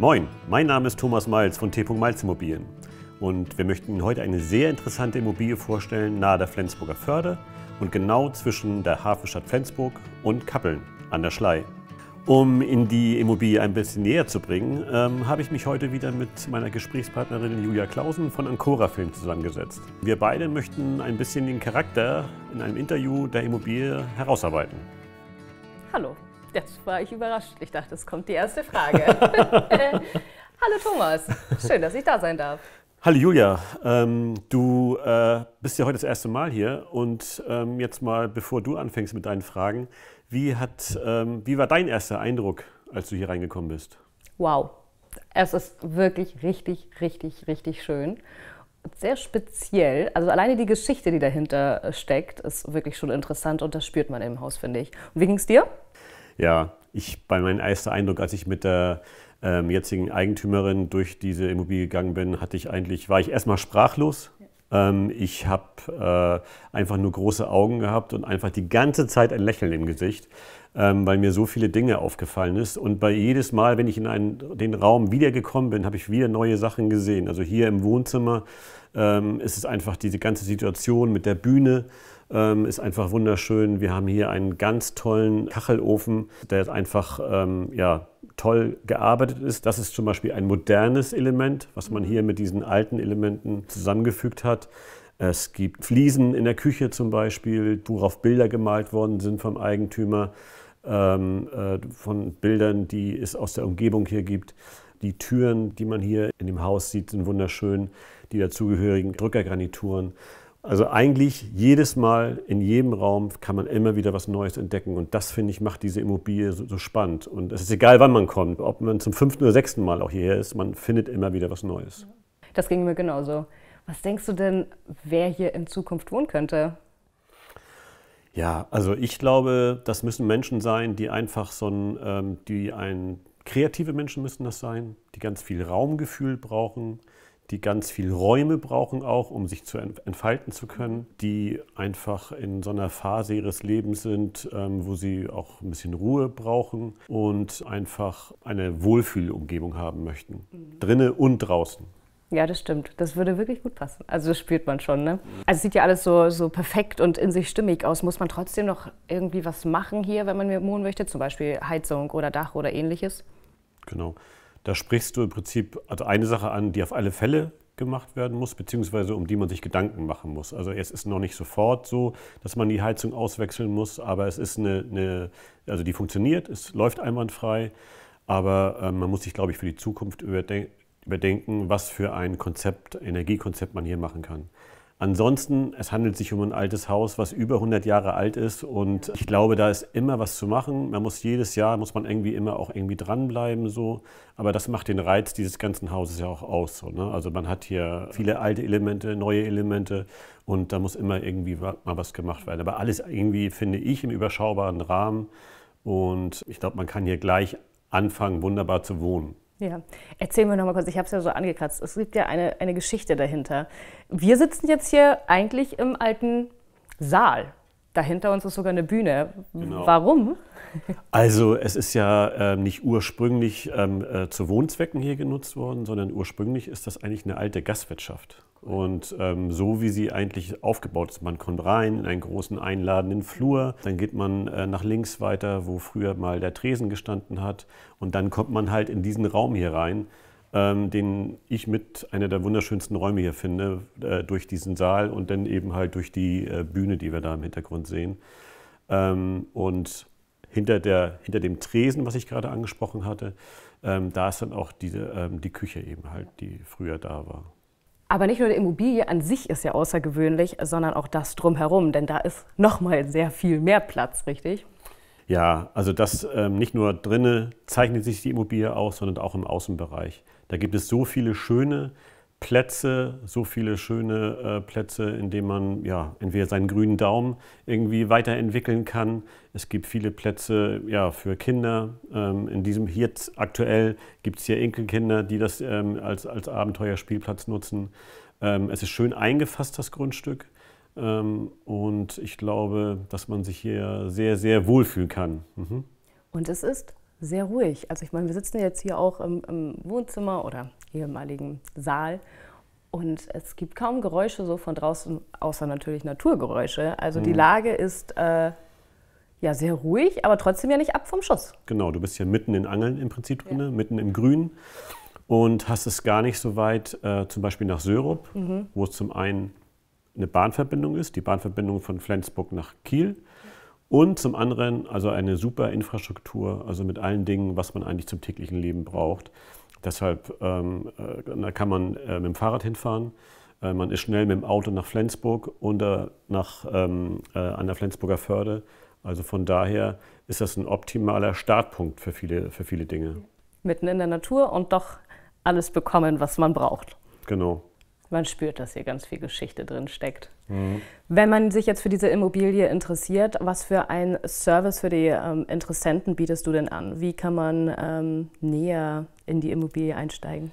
Moin, mein Name ist Thomas Malz von T. Malz Immobilien und wir möchten Ihnen heute eine sehr interessante Immobilie vorstellen nahe der Flensburger Förde und genau zwischen der Hafenstadt Flensburg und Kappeln an der Schlei. Um in die Immobilie ein bisschen näher zu bringen, ähm, habe ich mich heute wieder mit meiner Gesprächspartnerin Julia Clausen von Ancora Film zusammengesetzt. Wir beide möchten ein bisschen den Charakter in einem Interview der Immobilie herausarbeiten. Hallo, Jetzt war ich überrascht. Ich dachte, es kommt die erste Frage. Hallo Thomas, schön, dass ich da sein darf. Hallo Julia, ähm, du äh, bist ja heute das erste Mal hier und ähm, jetzt mal, bevor du anfängst mit deinen Fragen, wie, hat, ähm, wie war dein erster Eindruck, als du hier reingekommen bist? Wow, es ist wirklich richtig, richtig, richtig schön. Sehr speziell, also alleine die Geschichte, die dahinter steckt, ist wirklich schon interessant und das spürt man im Haus, finde ich. Und wie ging es dir? Ja, ich bei meinem ersten Eindruck, als ich mit der ähm, jetzigen Eigentümerin durch diese Immobilie gegangen bin, hatte ich eigentlich, war ich erstmal sprachlos. Ähm, ich habe äh, einfach nur große Augen gehabt und einfach die ganze Zeit ein Lächeln im Gesicht ähm, weil mir so viele Dinge aufgefallen ist. Und bei jedes Mal, wenn ich in einen, den Raum wiedergekommen bin, habe ich wieder neue Sachen gesehen. Also hier im Wohnzimmer ähm, ist es einfach diese ganze Situation mit der Bühne. Ähm, ist einfach wunderschön. Wir haben hier einen ganz tollen Kachelofen, der einfach ähm, ja, toll gearbeitet ist. Das ist zum Beispiel ein modernes Element, was man hier mit diesen alten Elementen zusammengefügt hat. Es gibt Fliesen in der Küche zum Beispiel, worauf Bilder gemalt worden sind vom Eigentümer ähm, äh, von Bildern, die es aus der Umgebung hier gibt. Die Türen, die man hier in dem Haus sieht, sind wunderschön. Die dazugehörigen Drückergranituren. Also eigentlich jedes Mal in jedem Raum kann man immer wieder was Neues entdecken. Und das, finde ich, macht diese Immobilie so, so spannend. Und es ist egal, wann man kommt, ob man zum fünften oder sechsten Mal auch hierher ist, man findet immer wieder was Neues. Das ging mir genauso. Was denkst du denn, wer hier in Zukunft wohnen könnte? Ja, also ich glaube, das müssen Menschen sein, die einfach so ein, ähm, die ein, kreative Menschen müssen das sein, die ganz viel Raumgefühl brauchen, die ganz viel Räume brauchen auch, um sich zu entfalten zu können, die einfach in so einer Phase ihres Lebens sind, ähm, wo sie auch ein bisschen Ruhe brauchen und einfach eine Wohlfühlumgebung haben möchten, mhm. drinne und draußen. Ja, das stimmt. Das würde wirklich gut passen. Also das spürt man schon, ne? Also sieht ja alles so, so perfekt und in sich stimmig aus. Muss man trotzdem noch irgendwie was machen hier, wenn man wohnen möchte? Zum Beispiel Heizung oder Dach oder ähnliches? Genau. Da sprichst du im Prinzip eine Sache an, die auf alle Fälle gemacht werden muss, beziehungsweise um die man sich Gedanken machen muss. Also es ist noch nicht sofort so, dass man die Heizung auswechseln muss, aber es ist eine, eine also die funktioniert, es läuft einwandfrei, aber äh, man muss sich, glaube ich, für die Zukunft überdenken bedenken, was für ein Konzept, Energiekonzept man hier machen kann. Ansonsten, es handelt sich um ein altes Haus, was über 100 Jahre alt ist und ich glaube, da ist immer was zu machen. Man muss jedes Jahr, muss man irgendwie immer auch irgendwie dranbleiben so, aber das macht den Reiz dieses ganzen Hauses ja auch aus. So, ne? Also man hat hier viele alte Elemente, neue Elemente und da muss immer irgendwie mal was gemacht werden. Aber alles irgendwie, finde ich, im überschaubaren Rahmen und ich glaube, man kann hier gleich anfangen, wunderbar zu wohnen. Ja, erzählen wir nochmal kurz, ich habe es ja so angekratzt. Es gibt ja eine, eine Geschichte dahinter. Wir sitzen jetzt hier eigentlich im alten Saal dahinter uns ist sogar eine Bühne. Genau. Warum? Also es ist ja äh, nicht ursprünglich ähm, äh, zu Wohnzwecken hier genutzt worden, sondern ursprünglich ist das eigentlich eine alte Gastwirtschaft. Und ähm, so wie sie eigentlich aufgebaut ist, man kommt rein in einen großen einladenden Flur, dann geht man äh, nach links weiter, wo früher mal der Tresen gestanden hat, und dann kommt man halt in diesen Raum hier rein ähm, den ich mit einer der wunderschönsten Räume hier finde, äh, durch diesen Saal und dann eben halt durch die äh, Bühne, die wir da im Hintergrund sehen. Ähm, und hinter, der, hinter dem Tresen, was ich gerade angesprochen hatte, ähm, da ist dann auch diese, ähm, die Küche eben halt, die früher da war. Aber nicht nur die Immobilie an sich ist ja außergewöhnlich, sondern auch das drumherum, denn da ist nochmal sehr viel mehr Platz, richtig? Ja, also das ähm, nicht nur drinnen zeichnet sich die Immobilie aus, sondern auch im Außenbereich. Da gibt es so viele schöne Plätze, so viele schöne äh, Plätze, in denen man ja entweder seinen grünen Daumen irgendwie weiterentwickeln kann. Es gibt viele Plätze ja, für Kinder. Ähm, in diesem hier aktuell gibt es hier Enkelkinder, die das ähm, als, als Abenteuerspielplatz nutzen. Ähm, es ist schön eingefasst, das Grundstück. Ähm, und ich glaube, dass man sich hier sehr, sehr wohlfühlen kann. Mhm. Und es ist sehr ruhig. Also ich meine, wir sitzen jetzt hier auch im, im, Wohnzimmer oder ehemaligen Saal und es gibt kaum Geräusche so von draußen, außer natürlich Naturgeräusche. Also mhm. die Lage ist äh, ja sehr ruhig, aber trotzdem ja nicht ab vom Schuss. Genau, du bist ja mitten in Angeln im Prinzip drin, ja. mitten im Grün und hast es gar nicht so weit, äh, zum Beispiel nach Syrup, mhm. wo es zum einen eine Bahnverbindung ist, die Bahnverbindung von Flensburg nach Kiel. Und zum anderen also eine super Infrastruktur, also mit allen Dingen, was man eigentlich zum täglichen Leben braucht. Deshalb ähm, äh, da kann man äh, mit dem Fahrrad hinfahren, äh, man ist schnell mit dem Auto nach Flensburg und nach, ähm, äh, an der Flensburger Förde. Also von daher ist das ein optimaler Startpunkt für viele, für viele Dinge. Mitten in der Natur und doch alles bekommen, was man braucht. Genau. Man spürt, dass hier ganz viel Geschichte drin steckt. Mhm. Wenn man sich jetzt für diese Immobilie interessiert, was für einen Service für die ähm, Interessenten bietest du denn an? Wie kann man ähm, näher in die Immobilie einsteigen?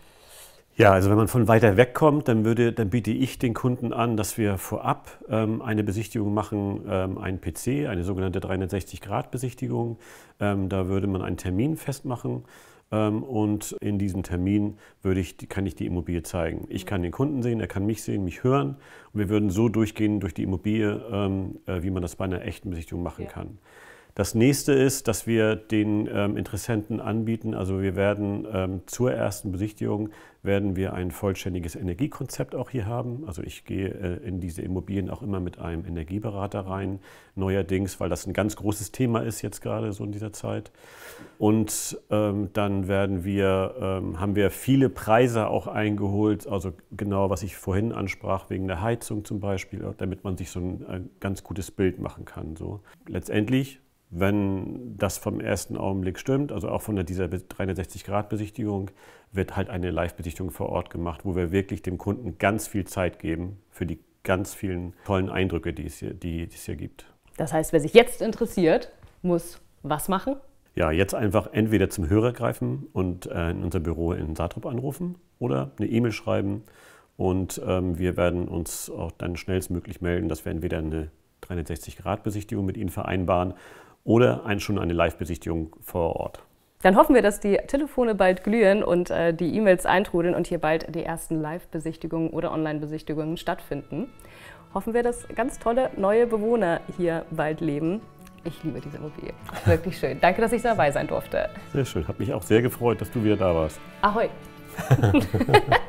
Ja, also wenn man von weiter weg kommt, dann, würde, dann biete ich den Kunden an, dass wir vorab ähm, eine Besichtigung machen, ähm, einen PC, eine sogenannte 360-Grad-Besichtigung. Ähm, da würde man einen Termin festmachen ähm, und in diesem Termin würde ich, kann ich die Immobilie zeigen. Ich kann den Kunden sehen, er kann mich sehen, mich hören und wir würden so durchgehen durch die Immobilie, ähm, äh, wie man das bei einer echten Besichtigung machen ja. kann. Das nächste ist, dass wir den ähm, Interessenten anbieten, also wir werden ähm, zur ersten Besichtigung werden wir ein vollständiges Energiekonzept auch hier haben. Also ich gehe äh, in diese Immobilien auch immer mit einem Energieberater rein, neuerdings, weil das ein ganz großes Thema ist jetzt gerade so in dieser Zeit. Und ähm, dann werden wir, ähm, haben wir viele Preise auch eingeholt, also genau was ich vorhin ansprach, wegen der Heizung zum Beispiel, damit man sich so ein, ein ganz gutes Bild machen kann. So. Letztendlich wenn das vom ersten Augenblick stimmt, also auch von dieser 360-Grad-Besichtigung, wird halt eine Live-Besichtigung vor Ort gemacht, wo wir wirklich dem Kunden ganz viel Zeit geben für die ganz vielen tollen Eindrücke, die es hier, die, es hier gibt. Das heißt, wer sich jetzt interessiert, muss was machen? Ja, jetzt einfach entweder zum Hörer greifen und äh, in unser Büro in Saatrup anrufen oder eine E-Mail schreiben. Und ähm, wir werden uns auch dann schnellstmöglich melden, dass wir entweder eine 360-Grad-Besichtigung mit Ihnen vereinbaren oder ein, schon eine Live-Besichtigung vor Ort. Dann hoffen wir, dass die Telefone bald glühen und äh, die E-Mails eintrudeln und hier bald die ersten Live-Besichtigungen oder Online-Besichtigungen stattfinden. Hoffen wir, dass ganz tolle neue Bewohner hier bald leben. Ich liebe diese Immobilie. Wirklich schön. Danke, dass ich dabei sein durfte. Sehr schön. Hat mich auch sehr gefreut, dass du wieder da warst. Ahoi.